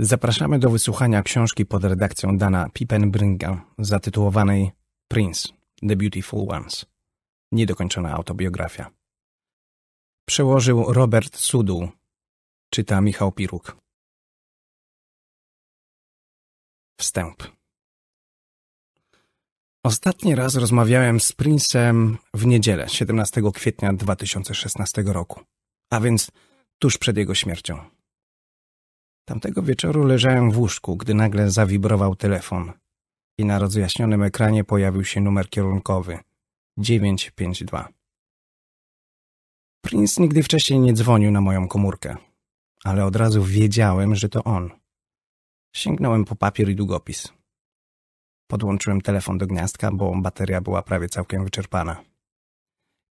Zapraszamy do wysłuchania książki pod redakcją Dana Pippenbringa zatytułowanej Prince – The Beautiful Ones – niedokończona autobiografia. Przełożył Robert Sudu, czyta Michał Piruk. Wstęp Ostatni raz rozmawiałem z Prince'em w niedzielę, 17 kwietnia 2016 roku, a więc tuż przed jego śmiercią. Tamtego wieczoru leżałem w łóżku, gdy nagle zawibrował telefon i na rozjaśnionym ekranie pojawił się numer kierunkowy 952. Prince nigdy wcześniej nie dzwonił na moją komórkę, ale od razu wiedziałem, że to on. Sięgnąłem po papier i długopis. Podłączyłem telefon do gniazdka, bo bateria była prawie całkiem wyczerpana.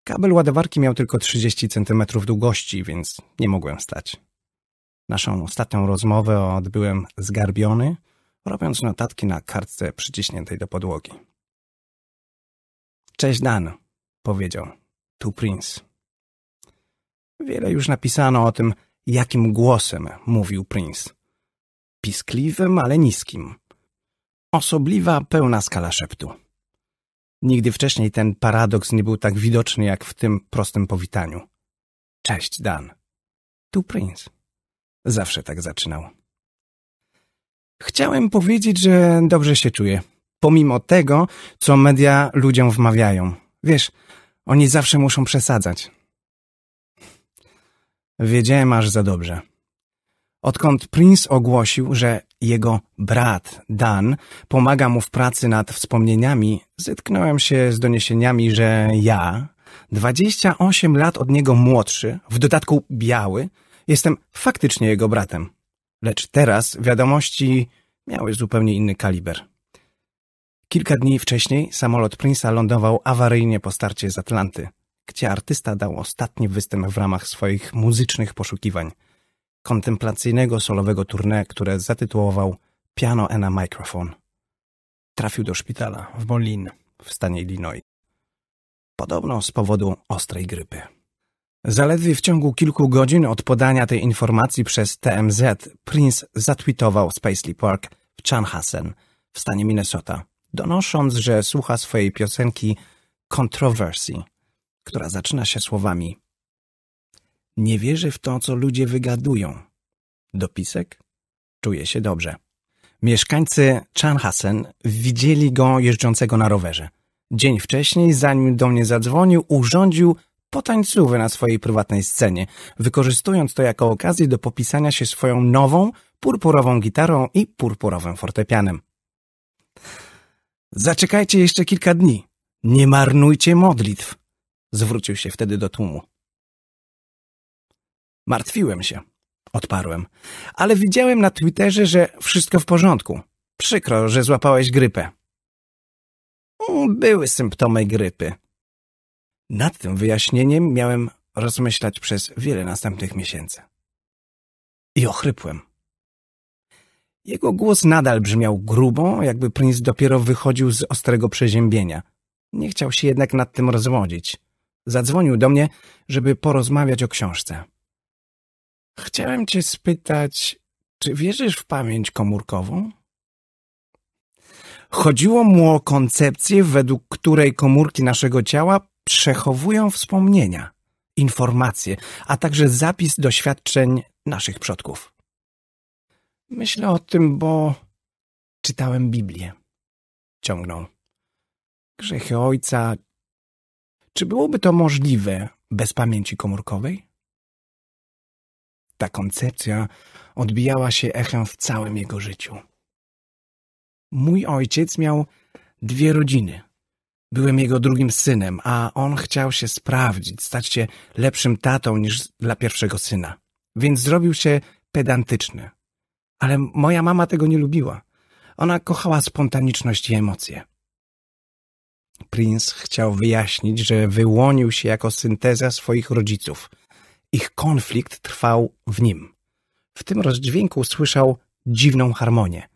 Kabel ładowarki miał tylko 30 cm długości, więc nie mogłem stać. Naszą ostatnią rozmowę odbyłem zgarbiony, robiąc notatki na kartce przyciśniętej do podłogi. Cześć Dan, powiedział. Tu Prince. Wiele już napisano o tym, jakim głosem mówił Prince. Piskliwym, ale niskim. Osobliwa, pełna skala szeptu. Nigdy wcześniej ten paradoks nie był tak widoczny jak w tym prostym powitaniu. Cześć, Dan. Tu Prince. Zawsze tak zaczynał. Chciałem powiedzieć, że dobrze się czuję. Pomimo tego, co media ludziom wmawiają. Wiesz, oni zawsze muszą przesadzać. Wiedziałem aż za dobrze. Odkąd Prince ogłosił, że jego brat Dan pomaga mu w pracy nad wspomnieniami, zetknąłem się z doniesieniami, że ja, 28 lat od niego młodszy, w dodatku biały, Jestem faktycznie jego bratem. Lecz teraz wiadomości miały zupełnie inny kaliber. Kilka dni wcześniej samolot Prince'a lądował awaryjnie po starcie z Atlanty, gdzie artysta dał ostatni występ w ramach swoich muzycznych poszukiwań kontemplacyjnego solowego tournée, które zatytułował Piano and a Microphone. Trafił do szpitala w Molin w stanie Illinois. Podobno z powodu ostrej grypy. Zaledwie w ciągu kilku godzin od podania tej informacji przez TMZ Prince zatweetował Spacely Park w Chanhassen w stanie Minnesota, donosząc, że słucha swojej piosenki Controversy, która zaczyna się słowami Nie wierzę w to, co ludzie wygadują. Dopisek? Czuję się dobrze. Mieszkańcy Chanhassen widzieli go jeżdżącego na rowerze. Dzień wcześniej, zanim do mnie zadzwonił, urządził potańcówy na swojej prywatnej scenie, wykorzystując to jako okazję do popisania się swoją nową, purpurową gitarą i purpurowym fortepianem. Zaczekajcie jeszcze kilka dni. Nie marnujcie modlitw. Zwrócił się wtedy do tłumu. Martwiłem się, odparłem, ale widziałem na Twitterze, że wszystko w porządku. Przykro, że złapałeś grypę. Mm, były symptomy grypy, nad tym wyjaśnieniem miałem rozmyślać przez wiele następnych miesięcy. I ochrypłem. Jego głos nadal brzmiał grubo, jakby Prince dopiero wychodził z ostrego przeziębienia. Nie chciał się jednak nad tym rozwodzić. Zadzwonił do mnie, żeby porozmawiać o książce. Chciałem cię spytać, czy wierzysz w pamięć komórkową? Chodziło mu o koncepcję, według której komórki naszego ciała przechowują wspomnienia, informacje, a także zapis doświadczeń naszych przodków. Myślę o tym, bo czytałem Biblię. Ciągnął. Grzechy ojca. Czy byłoby to możliwe bez pamięci komórkowej? Ta koncepcja odbijała się echem w całym jego życiu. Mój ojciec miał dwie rodziny – Byłem jego drugim synem, a on chciał się sprawdzić, stać się lepszym tatą niż dla pierwszego syna. Więc zrobił się pedantyczny. Ale moja mama tego nie lubiła. Ona kochała spontaniczność i emocje. Prince chciał wyjaśnić, że wyłonił się jako synteza swoich rodziców. Ich konflikt trwał w nim. W tym rozdźwięku słyszał dziwną harmonię,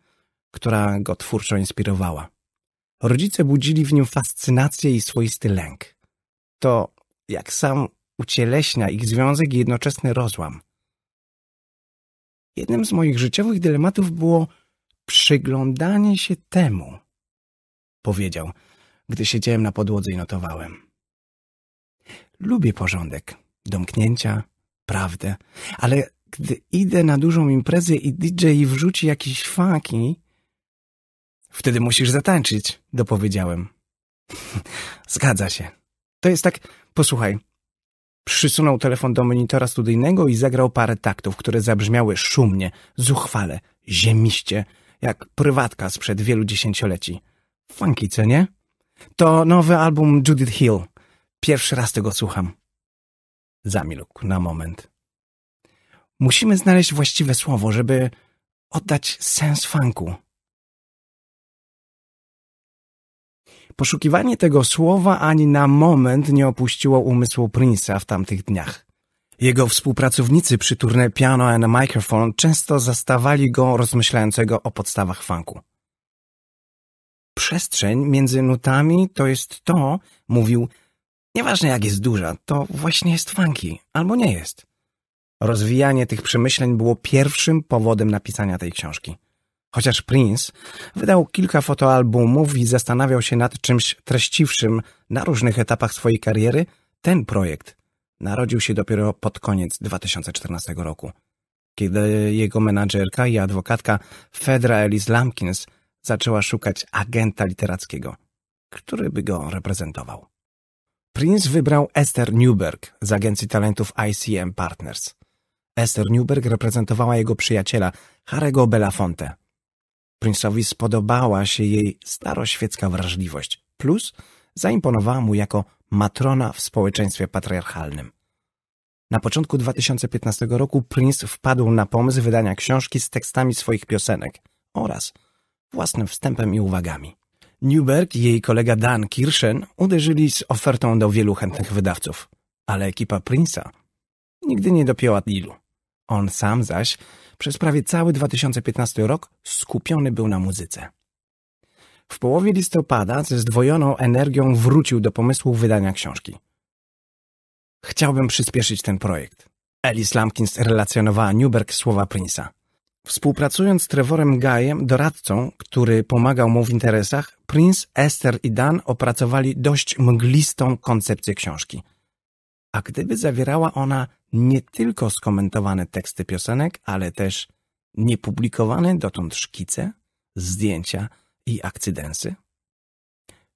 która go twórczo inspirowała. Rodzice budzili w nim fascynację i swoisty lęk. To, jak sam ucieleśnia ich związek i jednoczesny rozłam. Jednym z moich życiowych dylematów było przyglądanie się temu, powiedział, gdy siedziałem na podłodze i notowałem. Lubię porządek, domknięcia, prawdę, ale gdy idę na dużą imprezę i DJ wrzuci jakieś faki, Wtedy musisz zatańczyć, dopowiedziałem. Zgadza się. To jest tak, posłuchaj. Przysunął telefon do monitora studyjnego i zagrał parę taktów, które zabrzmiały szumnie, zuchwale, ziemiście, jak prywatka sprzed wielu dziesięcioleci. Funky, co nie? To nowy album Judith Hill. Pierwszy raz tego słucham. Zamilkł na moment. Musimy znaleźć właściwe słowo, żeby oddać sens funku. Poszukiwanie tego słowa ani na moment nie opuściło umysłu Prince'a w tamtych dniach. Jego współpracownicy przy turnie Piano and Microphone często zastawali go rozmyślającego o podstawach funku. Przestrzeń między nutami to jest to, mówił, nieważne jak jest duża, to właśnie jest funk'i, albo nie jest. Rozwijanie tych przemyśleń było pierwszym powodem napisania tej książki. Chociaż Prince wydał kilka fotoalbumów i zastanawiał się nad czymś treściwszym na różnych etapach swojej kariery, ten projekt narodził się dopiero pod koniec 2014 roku, kiedy jego menadżerka i adwokatka Fedra Ellis Lampkins zaczęła szukać agenta literackiego, który by go reprezentował. Prince wybrał Esther Newberg z agencji talentów ICM Partners. Esther Newberg reprezentowała jego przyjaciela, Harego Belafonte, Prince'owi spodobała się jej staroświecka wrażliwość, plus zaimponowała mu jako matrona w społeczeństwie patriarchalnym. Na początku 2015 roku Prince wpadł na pomysł wydania książki z tekstami swoich piosenek oraz własnym wstępem i uwagami. Newberg i jej kolega Dan Kirschen uderzyli z ofertą do wielu chętnych wydawców, ale ekipa Prince'a nigdy nie dopięła dealu. On sam zaś przez prawie cały 2015 rok skupiony był na muzyce. W połowie listopada ze zdwojoną energią wrócił do pomysłu wydania książki. Chciałbym przyspieszyć ten projekt. Alice Lampkins relacjonowała Newberg słowa Prince'a. Współpracując z Trevorem Gajem, doradcą, który pomagał mu w interesach, Prince, Esther i Dan opracowali dość mglistą koncepcję książki a gdyby zawierała ona nie tylko skomentowane teksty piosenek, ale też niepublikowane dotąd szkice, zdjęcia i akcydensy?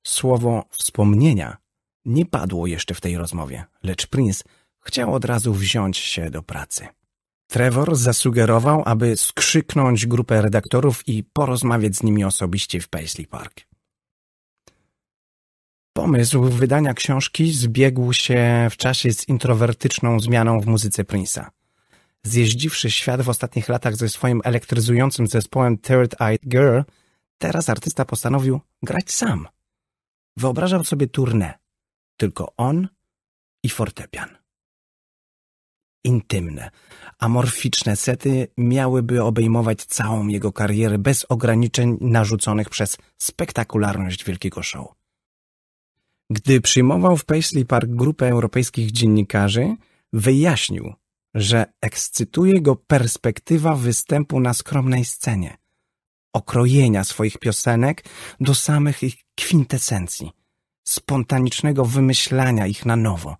Słowo wspomnienia nie padło jeszcze w tej rozmowie, lecz Prince chciał od razu wziąć się do pracy. Trevor zasugerował, aby skrzyknąć grupę redaktorów i porozmawiać z nimi osobiście w Paisley Park. Pomysł wydania książki zbiegł się w czasie z introwertyczną zmianą w muzyce Prince'a. Zjeździwszy świat w ostatnich latach ze swoim elektryzującym zespołem Third Eyed Girl, teraz artysta postanowił grać sam. Wyobrażał sobie tournée. Tylko on i fortepian. Intymne, amorficzne sety miałyby obejmować całą jego karierę bez ograniczeń narzuconych przez spektakularność wielkiego show. Gdy przyjmował w Paisley Park grupę europejskich dziennikarzy, wyjaśnił, że ekscytuje go perspektywa występu na skromnej scenie, okrojenia swoich piosenek do samych ich kwintesencji, spontanicznego wymyślania ich na nowo.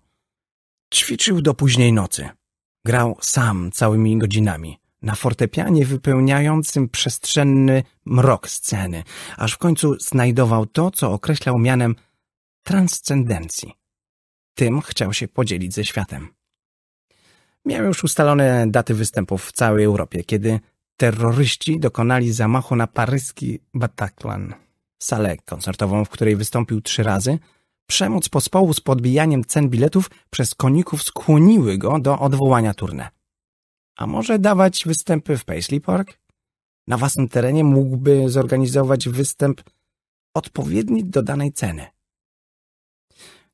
Ćwiczył do późnej nocy. Grał sam całymi godzinami, na fortepianie wypełniającym przestrzenny mrok sceny, aż w końcu znajdował to, co określał mianem transcendencji. Tym chciał się podzielić ze światem. Miał już ustalone daty występów w całej Europie, kiedy terroryści dokonali zamachu na paryski Bataclan, salę koncertową, w której wystąpił trzy razy. Przemoc pospołu z podbijaniem cen biletów przez koników skłoniły go do odwołania turnę. A może dawać występy w Paisley Park? Na własnym terenie mógłby zorganizować występ odpowiedni do danej ceny.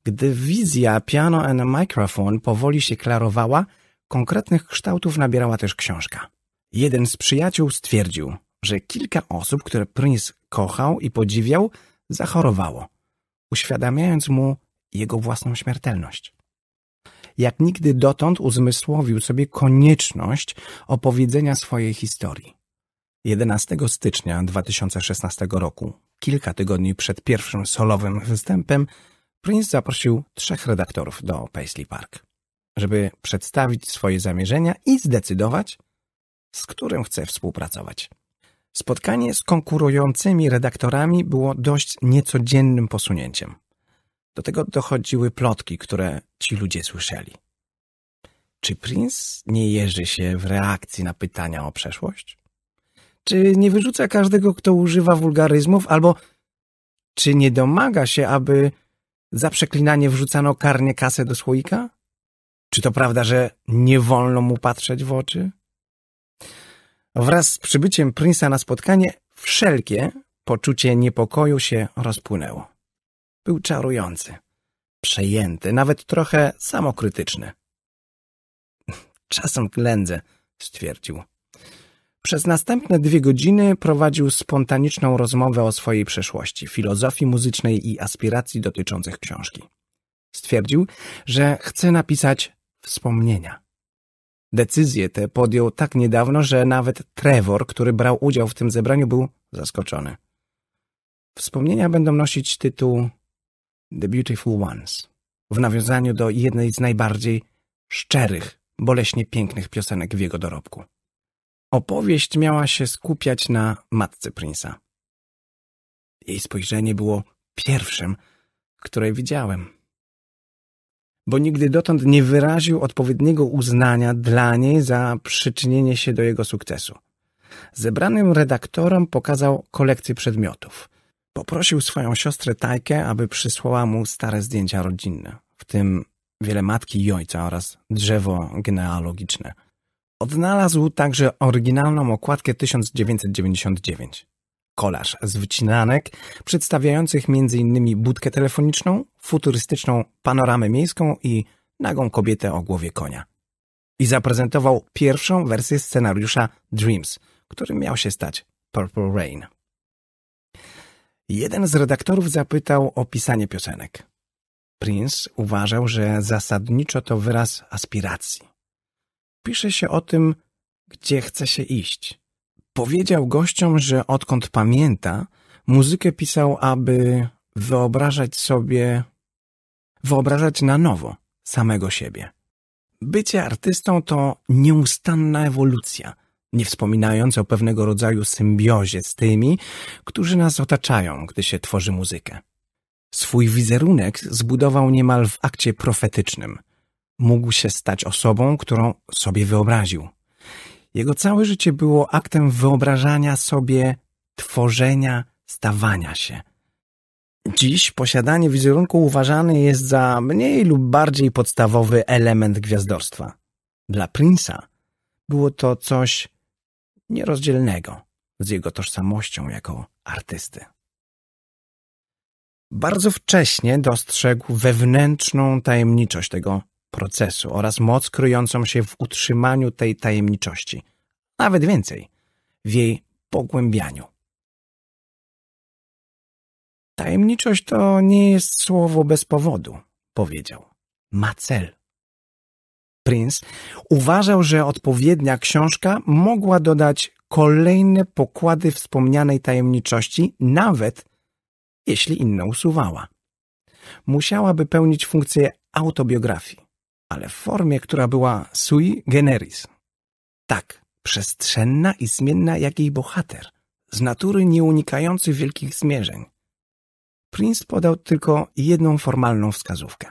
Gdy wizja Piano and Microphone powoli się klarowała, konkretnych kształtów nabierała też książka. Jeden z przyjaciół stwierdził, że kilka osób, które Prince kochał i podziwiał, zachorowało, uświadamiając mu jego własną śmiertelność. Jak nigdy dotąd uzmysłowił sobie konieczność opowiedzenia swojej historii. 11 stycznia 2016 roku, kilka tygodni przed pierwszym solowym występem, Prince zaprosił trzech redaktorów do Paisley Park, żeby przedstawić swoje zamierzenia i zdecydować, z którym chce współpracować. Spotkanie z konkurującymi redaktorami było dość niecodziennym posunięciem. Do tego dochodziły plotki, które ci ludzie słyszeli. Czy Prince nie jeży się w reakcji na pytania o przeszłość? Czy nie wyrzuca każdego, kto używa wulgaryzmów, albo czy nie domaga się, aby za przeklinanie wrzucano karnie kasę do słoika? Czy to prawda, że nie wolno mu patrzeć w oczy? Wraz z przybyciem Prince'a na spotkanie wszelkie poczucie niepokoju się rozpłynęło. Był czarujący, przejęty, nawet trochę samokrytyczny. Czasem klędzę, stwierdził. Przez następne dwie godziny prowadził spontaniczną rozmowę o swojej przeszłości, filozofii muzycznej i aspiracji dotyczących książki. Stwierdził, że chce napisać wspomnienia. Decyzję tę podjął tak niedawno, że nawet Trevor, który brał udział w tym zebraniu, był zaskoczony. Wspomnienia będą nosić tytuł The Beautiful Ones, w nawiązaniu do jednej z najbardziej szczerych, boleśnie pięknych piosenek w jego dorobku. Opowieść miała się skupiać na matce Prince'a. Jej spojrzenie było pierwszym, które widziałem. Bo nigdy dotąd nie wyraził odpowiedniego uznania dla niej za przyczynienie się do jego sukcesu. Zebranym redaktorom pokazał kolekcję przedmiotów. Poprosił swoją siostrę Tajkę, aby przysłała mu stare zdjęcia rodzinne, w tym wiele matki i ojca oraz drzewo genealogiczne. Odnalazł także oryginalną okładkę 1999. Kolaż z wycinanek przedstawiających m.in. budkę telefoniczną, futurystyczną panoramę miejską i nagą kobietę o głowie konia. I zaprezentował pierwszą wersję scenariusza Dreams, którym miał się stać Purple Rain. Jeden z redaktorów zapytał o pisanie piosenek. Prince uważał, że zasadniczo to wyraz aspiracji pisze się o tym, gdzie chce się iść. Powiedział gościom, że odkąd pamięta, muzykę pisał, aby wyobrażać sobie, wyobrażać na nowo samego siebie. Bycie artystą to nieustanna ewolucja, nie wspominając o pewnego rodzaju symbiozie z tymi, którzy nas otaczają, gdy się tworzy muzykę. Swój wizerunek zbudował niemal w akcie profetycznym – mógł się stać osobą, którą sobie wyobraził. Jego całe życie było aktem wyobrażania sobie, tworzenia, stawania się. Dziś posiadanie wizerunku uważane jest za mniej lub bardziej podstawowy element gwiazdorstwa. Dla Prince'a było to coś nierozdzielnego z jego tożsamością jako artysty. Bardzo wcześnie dostrzegł wewnętrzną tajemniczość tego procesu oraz moc kryjącą się w utrzymaniu tej tajemniczości, nawet więcej, w jej pogłębianiu. Tajemniczość to nie jest słowo bez powodu, powiedział. Ma cel. Prince uważał, że odpowiednia książka mogła dodać kolejne pokłady wspomnianej tajemniczości, nawet jeśli inna usuwała. Musiałaby pełnić funkcję autobiografii, ale w formie, która była sui generis. Tak, przestrzenna i zmienna jak jej bohater, z natury nieunikający wielkich zmierzeń. Prince podał tylko jedną formalną wskazówkę.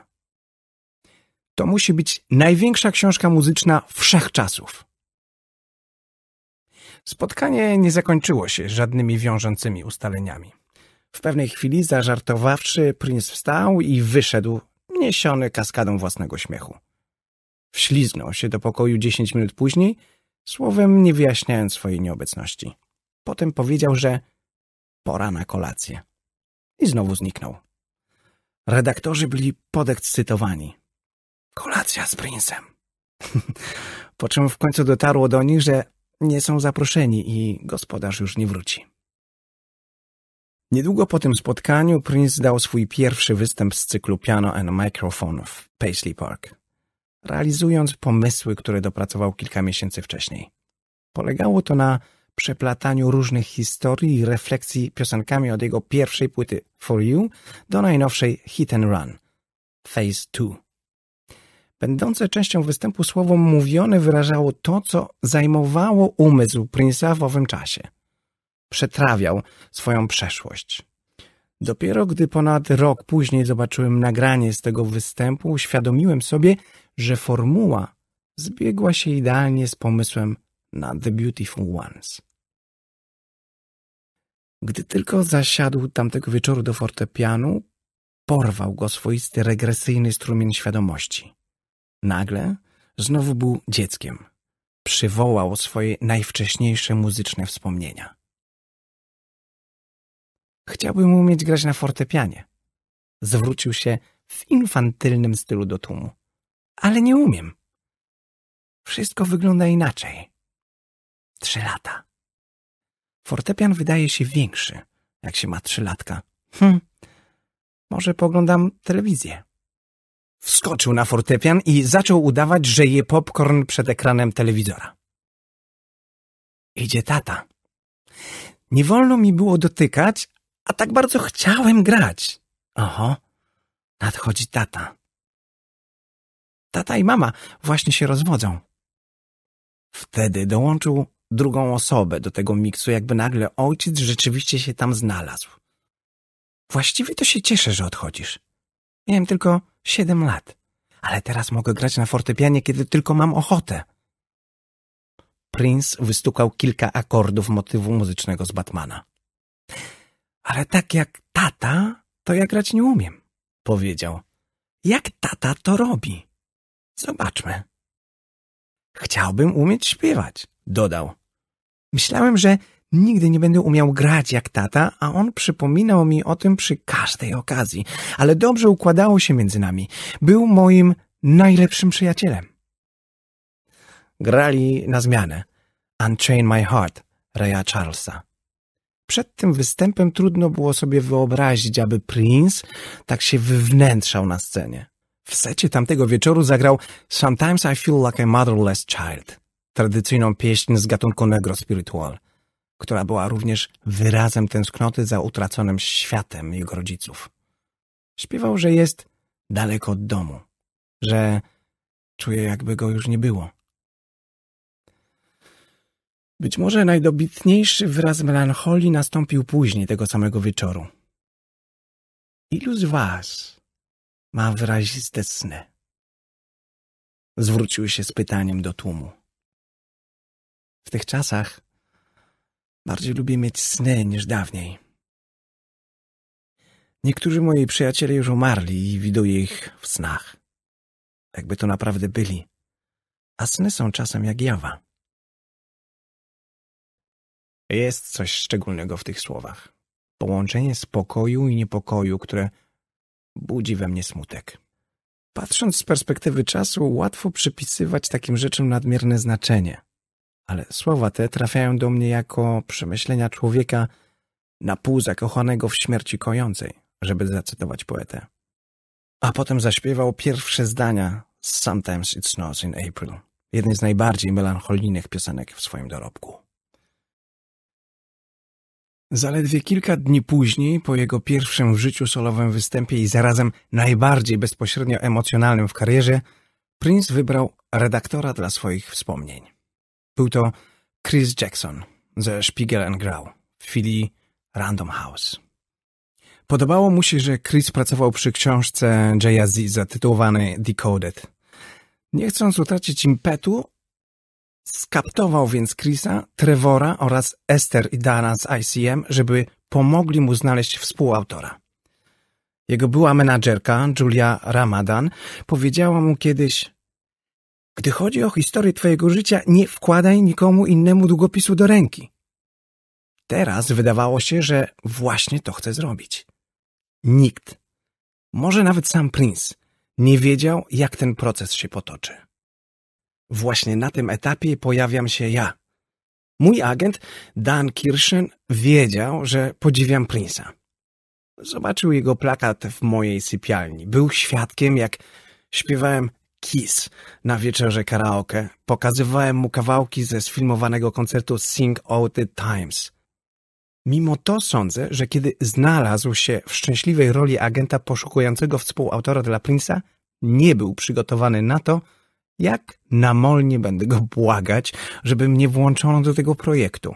To musi być największa książka muzyczna wszechczasów. Spotkanie nie zakończyło się żadnymi wiążącymi ustaleniami. W pewnej chwili, zażartowawszy, Prince wstał i wyszedł, niesiony kaskadą własnego śmiechu. Wśliznął się do pokoju dziesięć minut później, słowem nie wyjaśniając swojej nieobecności. Potem powiedział, że pora na kolację. I znowu zniknął. Redaktorzy byli podekscytowani. Kolacja z princem. po czym w końcu dotarło do nich, że nie są zaproszeni i gospodarz już nie wróci. Niedługo po tym spotkaniu Prince dał swój pierwszy występ z cyklu Piano and Microphone w Paisley Park realizując pomysły, które dopracował kilka miesięcy wcześniej. Polegało to na przeplataniu różnych historii i refleksji piosenkami od jego pierwszej płyty For You do najnowszej Hit and Run Phase 2. Będące częścią występu słowo mówione wyrażało to, co zajmowało umysł Prince'a w owym czasie. Przetrawiał swoją przeszłość. Dopiero gdy ponad rok później zobaczyłem nagranie z tego występu, uświadomiłem sobie, że formuła zbiegła się idealnie z pomysłem na The Beautiful Ones. Gdy tylko zasiadł tamtego wieczoru do fortepianu, porwał go swoisty regresyjny strumień świadomości. Nagle znowu był dzieckiem. Przywołał swoje najwcześniejsze muzyczne wspomnienia. Chciałbym umieć grać na fortepianie. Zwrócił się w infantylnym stylu do tłumu ale nie umiem. Wszystko wygląda inaczej. Trzy lata. Fortepian wydaje się większy, jak się ma trzylatka. Hm, może poglądam telewizję. Wskoczył na fortepian i zaczął udawać, że je popcorn przed ekranem telewizora. Idzie tata. Nie wolno mi było dotykać, a tak bardzo chciałem grać. Oho, nadchodzi tata. Tata i mama właśnie się rozwodzą. Wtedy dołączył drugą osobę do tego miksu, jakby nagle ojciec rzeczywiście się tam znalazł. Właściwie to się cieszę, że odchodzisz. Miałem tylko siedem lat, ale teraz mogę grać na fortepianie, kiedy tylko mam ochotę. Prince wystukał kilka akordów motywu muzycznego z Batmana. Ale tak jak tata, to ja grać nie umiem, powiedział. Jak tata to robi? Zobaczmy. Chciałbym umieć śpiewać, dodał. Myślałem, że nigdy nie będę umiał grać jak tata, a on przypominał mi o tym przy każdej okazji, ale dobrze układało się między nami. Był moim najlepszym przyjacielem. Grali na zmianę Unchain My Heart Raya Charlesa. Przed tym występem trudno było sobie wyobrazić, aby Prince tak się wywnętrzał na scenie. W secie tamtego wieczoru zagrał Sometimes I Feel Like a Motherless Child, tradycyjną pieśń z gatunku negro spiritual, która była również wyrazem tęsknoty za utraconym światem jego rodziców. Śpiewał, że jest daleko od domu, że czuje jakby go już nie było. Być może najdobitniejszy wyraz melancholii nastąpił później tego samego wieczoru. Ilu z was ma wyraziste sny. Zwrócił się z pytaniem do tłumu. W tych czasach bardziej lubię mieć sny niż dawniej. Niektórzy moi przyjaciele już umarli i widuję ich w snach. Jakby to naprawdę byli. A sny są czasem jak jawa. Jest coś szczególnego w tych słowach. Połączenie spokoju i niepokoju, które budzi we mnie smutek. Patrząc z perspektywy czasu, łatwo przypisywać takim rzeczom nadmierne znaczenie, ale słowa te trafiają do mnie jako przemyślenia człowieka na pół zakochanego w śmierci kojącej, żeby zacytować poetę. A potem zaśpiewał pierwsze zdania z Sometimes It Snows in April, jednej z najbardziej melancholijnych piosenek w swoim dorobku. Zaledwie kilka dni później, po jego pierwszym w życiu solowym występie i zarazem najbardziej bezpośrednio emocjonalnym w karierze, Prince wybrał redaktora dla swoich wspomnień. Był to Chris Jackson ze Spiegel Grau w chwili Random House. Podobało mu się, że Chris pracował przy książce J.A.Z. zatytułowanej Decoded. Nie chcąc utracić impetu, Skaptował więc Chrisa, Trevora oraz Esther i Dana z ICM, żeby pomogli mu znaleźć współautora. Jego była menadżerka, Julia Ramadan, powiedziała mu kiedyś Gdy chodzi o historię twojego życia, nie wkładaj nikomu innemu długopisu do ręki. Teraz wydawało się, że właśnie to chce zrobić. Nikt, może nawet sam Prince, nie wiedział, jak ten proces się potoczy. Właśnie na tym etapie pojawiam się ja. Mój agent, Dan Kirschen, wiedział, że podziwiam Prince'a. Zobaczył jego plakat w mojej sypialni. Był świadkiem, jak śpiewałem Kiss na wieczorze karaoke. Pokazywałem mu kawałki ze sfilmowanego koncertu Sing Out the Times. Mimo to sądzę, że kiedy znalazł się w szczęśliwej roli agenta poszukującego współautora dla Prince'a, nie był przygotowany na to, jak namolnie będę go błagać, żeby mnie włączono do tego projektu?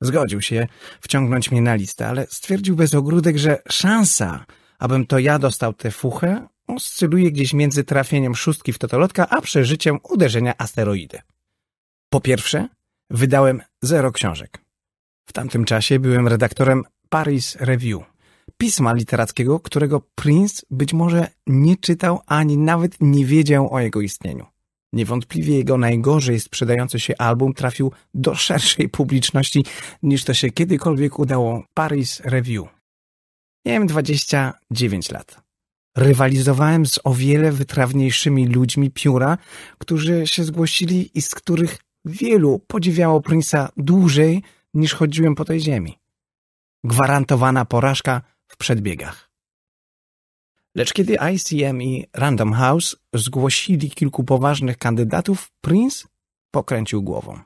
Zgodził się wciągnąć mnie na listę, ale stwierdził bez ogródek, że szansa, abym to ja dostał tę fuchę, oscyluje gdzieś między trafieniem szóstki w totolotka, a przeżyciem uderzenia asteroidy. Po pierwsze, wydałem zero książek. W tamtym czasie byłem redaktorem Paris Review, pisma literackiego, którego Prince być może nie czytał ani nawet nie wiedział o jego istnieniu. Niewątpliwie jego najgorzej sprzedający się album trafił do szerszej publiczności niż to się kiedykolwiek udało Paris Review. Miałem 29 lat. Rywalizowałem z o wiele wytrawniejszymi ludźmi pióra, którzy się zgłosili i z których wielu podziwiało Prince'a dłużej niż chodziłem po tej ziemi. Gwarantowana porażka w przedbiegach. Lecz kiedy ICM i Random House zgłosili kilku poważnych kandydatów, Prince pokręcił głową.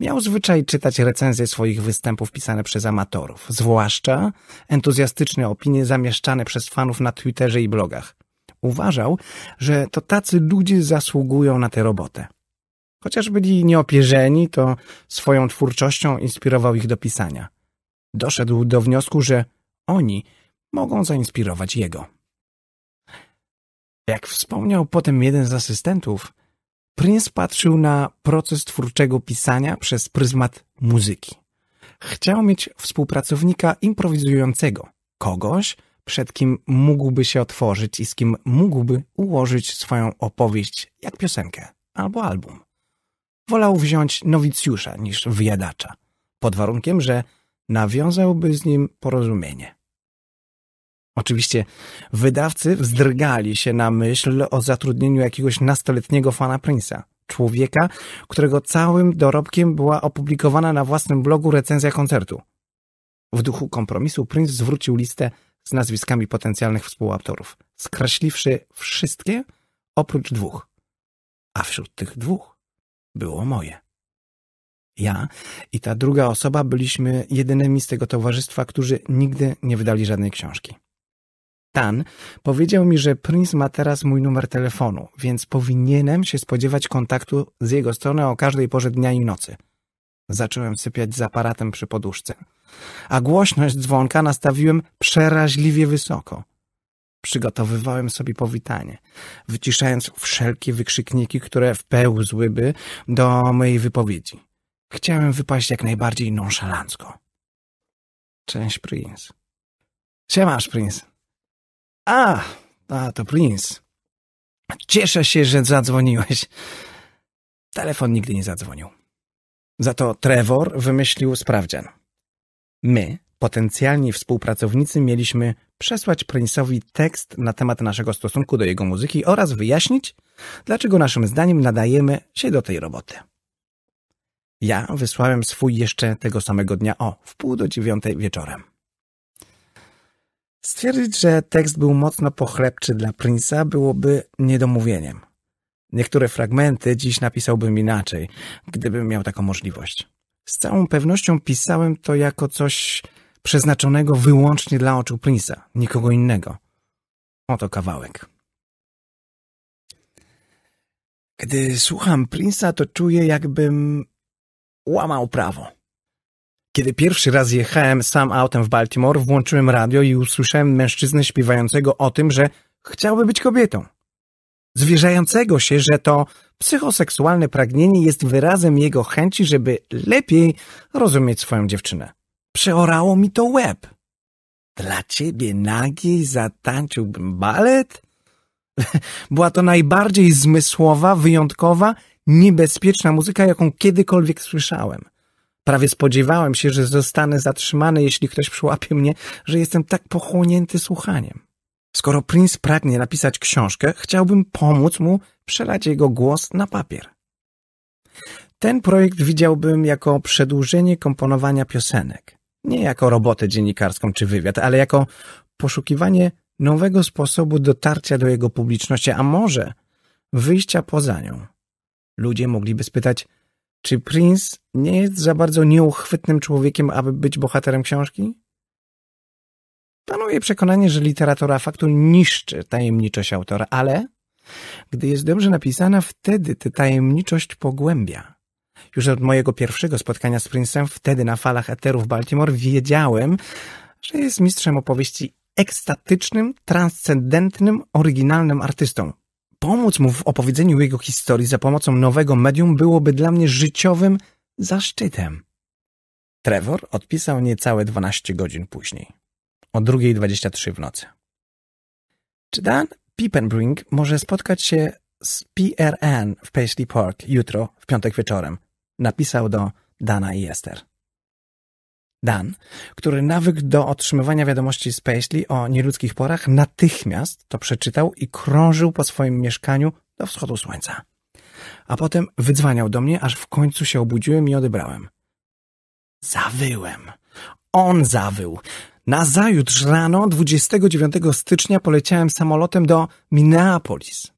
Miał zwyczaj czytać recenzje swoich występów pisane przez amatorów, zwłaszcza entuzjastyczne opinie zamieszczane przez fanów na Twitterze i blogach. Uważał, że to tacy ludzie zasługują na tę robotę. Chociaż byli nieopierzeni, to swoją twórczością inspirował ich do pisania. Doszedł do wniosku, że oni mogą zainspirować jego. Jak wspomniał potem jeden z asystentów, Prince patrzył na proces twórczego pisania przez pryzmat muzyki. Chciał mieć współpracownika improwizującego, kogoś, przed kim mógłby się otworzyć i z kim mógłby ułożyć swoją opowieść jak piosenkę albo album. Wolał wziąć nowicjusza niż wyjadacza, pod warunkiem, że nawiązałby z nim porozumienie. Oczywiście wydawcy wzdrgali się na myśl o zatrudnieniu jakiegoś nastoletniego fana Prince'a. Człowieka, którego całym dorobkiem była opublikowana na własnym blogu recenzja koncertu. W duchu kompromisu Prince zwrócił listę z nazwiskami potencjalnych współautorów, skreśliwszy wszystkie oprócz dwóch. A wśród tych dwóch było moje. Ja i ta druga osoba byliśmy jedynymi z tego towarzystwa, którzy nigdy nie wydali żadnej książki. Stan, powiedział mi, że Prince ma teraz mój numer telefonu, więc powinienem się spodziewać kontaktu z jego strony o każdej porze dnia i nocy. Zacząłem sypiać z aparatem przy poduszce, a głośność dzwonka nastawiłem przeraźliwie wysoko. Przygotowywałem sobie powitanie, wyciszając wszelkie wykrzykniki, które wpełzłyby do mojej wypowiedzi. Chciałem wypaść jak najbardziej nonszalancko. Cześć, Prince. Siemasz, Prince. A, a to Prince. Cieszę się, że zadzwoniłeś. Telefon nigdy nie zadzwonił. Za to Trevor wymyślił sprawdzian. My, potencjalni współpracownicy, mieliśmy przesłać Prince'owi tekst na temat naszego stosunku do jego muzyki oraz wyjaśnić, dlaczego naszym zdaniem nadajemy się do tej roboty. Ja wysłałem swój jeszcze tego samego dnia o wpół do dziewiątej wieczorem. Stwierdzić, że tekst był mocno pochlebczy dla Prince'a byłoby niedomówieniem. Niektóre fragmenty dziś napisałbym inaczej, gdybym miał taką możliwość. Z całą pewnością pisałem to jako coś przeznaczonego wyłącznie dla oczu Prince'a, nikogo innego. Oto kawałek. Gdy słucham Prince'a, to czuję, jakbym łamał prawo. Kiedy pierwszy raz jechałem sam autem w Baltimore, włączyłem radio i usłyszałem mężczyznę śpiewającego o tym, że chciałby być kobietą. Zwierzającego się, że to psychoseksualne pragnienie jest wyrazem jego chęci, żeby lepiej rozumieć swoją dziewczynę. Przeorało mi to łeb. Dla ciebie nagi zatańczyłbym balet? Była to najbardziej zmysłowa, wyjątkowa, niebezpieczna muzyka, jaką kiedykolwiek słyszałem. Prawie spodziewałem się, że zostanę zatrzymany, jeśli ktoś przyłapie mnie, że jestem tak pochłonięty słuchaniem. Skoro Prince pragnie napisać książkę, chciałbym pomóc mu przelać jego głos na papier. Ten projekt widziałbym jako przedłużenie komponowania piosenek. Nie jako robotę dziennikarską czy wywiad, ale jako poszukiwanie nowego sposobu dotarcia do jego publiczności, a może wyjścia poza nią. Ludzie mogliby spytać, czy Prince nie jest za bardzo nieuchwytnym człowiekiem, aby być bohaterem książki? Panuje przekonanie, że literatura faktu niszczy tajemniczość autora, ale gdy jest dobrze napisana, wtedy tę tajemniczość pogłębia. Już od mojego pierwszego spotkania z Princem, wtedy na falach eterów Baltimore, wiedziałem, że jest mistrzem opowieści ekstatycznym, transcendentnym, oryginalnym artystą. Pomóc mu w opowiedzeniu jego historii za pomocą nowego medium byłoby dla mnie życiowym zaszczytem. Trevor odpisał niecałe 12 godzin później, o 2.23 w nocy. Czy Dan Pippenbrink może spotkać się z PRN w Paisley Park jutro, w piątek wieczorem? Napisał do Dana i Esther. Dan, który nawykł do otrzymywania wiadomości z Paisley o nieludzkich porach, natychmiast to przeczytał i krążył po swoim mieszkaniu do wschodu słońca. A potem wydzwaniał do mnie, aż w końcu się obudziłem i odebrałem. Zawyłem. On zawył. Nazajutrz rano, 29 stycznia, poleciałem samolotem do Minneapolis.